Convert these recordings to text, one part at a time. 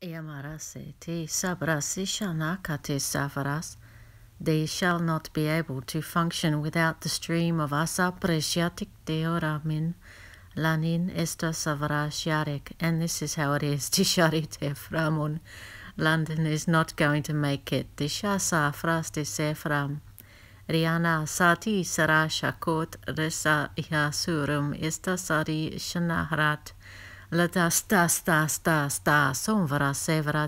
Eamarase te sabrasi shanakate savaras. They shall not be able to function without the stream of asa presyatik deoramin lanin esta yarek And this is how it is. Tisharite framon. London is not going to make it. Tishasa fraste sefram. Riana sati sarashakot resa yasurum esta sari shanahrat. Lata sta sta sta sta somvara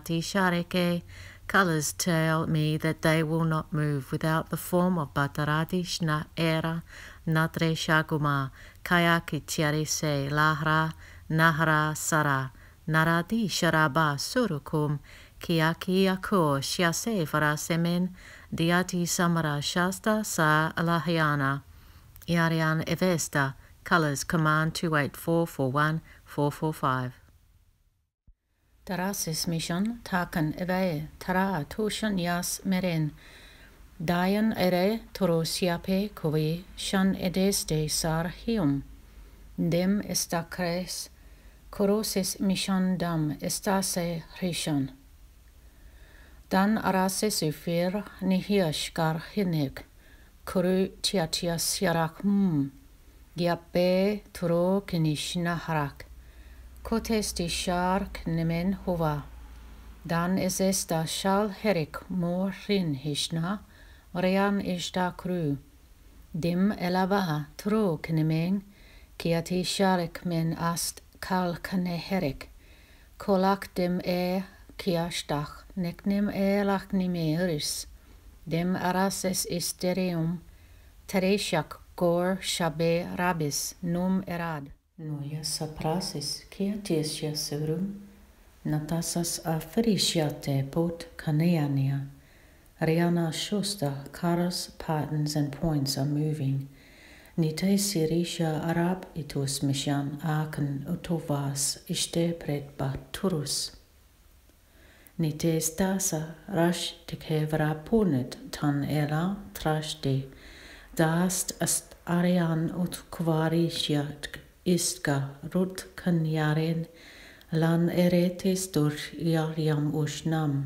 ti sharike. Colors tell me that they will not move without the form of Bataradishna Shna Era Natre Shaguma Kayaki Chiarise Lahra Nahara Sara Naradi Sharaba Surukum Kiaki Ako Shiase Varasemin Diati Samara Shasta Sa Alahyana Yarian Evesta Colours Command 28441 445. Darasis mission takan eve tara tushan yas meren. Dian ere torosiape kovi shan edeste sar hium. Dem estakres korosis mission dam estase rishon. Dan arasis ufir nihiash gar hinek. Kuru tiatias yarak mum. يبي تروك نيشنا حرك كوتس دي شارك نمن هوا dann es ist da schalherig morin hishna, Rian ish da kru. Dim elava tro knemen. kiati sharik men ast kal kaneherig. Kolak dim e kiashtach, neknim e lach nimeris. Dim aras es derium. tereshak cor shabe rabis num erad. Noia saprasis ciatis serum, natasas afericiate pot caneania. Rihanna Schuster, Caras, Patterns, and Points are moving. Nite Sirisha Arab itus Mishan Aken Utovas Iste Pret Baturus. Nite Stasa Rash Tekevra Punet Tan Era Trash De. Dast arian ut quarisia isca rut caniaren lan eretes dur iariam usnam.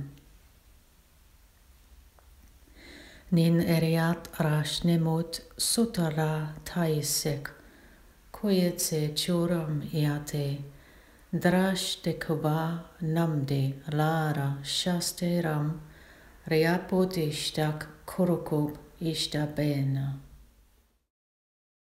Nin eriat rasnemut sutara taisek, quietse curam iate, drash de namde lara shasteram, reapodishtak kurukub ishtabena. bena.